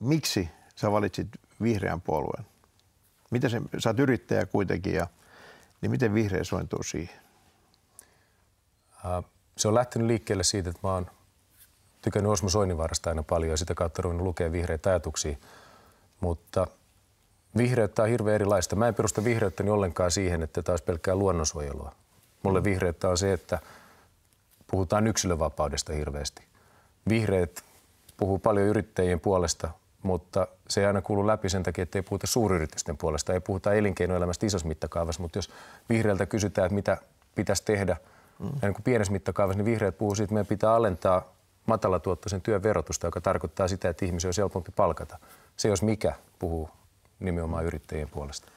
miksi sä valitsit vihreän puolueen? Miten se, sä oot yrittäjä kuitenkin, ja, niin miten vihreä sointuu siihen? Äh, se on lähtenyt liikkeelle siitä, että mä oon tykännyt Osmo Soininvaarasta aina paljon ja sitä kautta ruvennut lukea vihreitä ajatuksia. Mutta vihreyttä on hirveän erilaista. Mä en perusta vihreyttäni ollenkaan siihen, että taas pelkkää luonnonsuojelua. Mulle vihreyttä on se, että puhutaan yksilövapaudesta hirveästi. Vihreät puhuu paljon yrittäjien puolesta, mutta se ei aina kuulu läpi sen takia, että ei puhuta suuryritysten puolesta, ei puhuta elinkeinoelämästä isossa mittakaavassa, mutta jos vihreältä kysytään, että mitä pitäisi tehdä mm. niin kuin pienessä mittakaavassa, niin vihreät puhuu siitä, että meidän pitää alentaa matalatuottoisen työn verotusta, joka tarkoittaa sitä, että ihmisiä olisi helpompi palkata. Se jos mikä puhuu nimenomaan yrittäjien puolesta.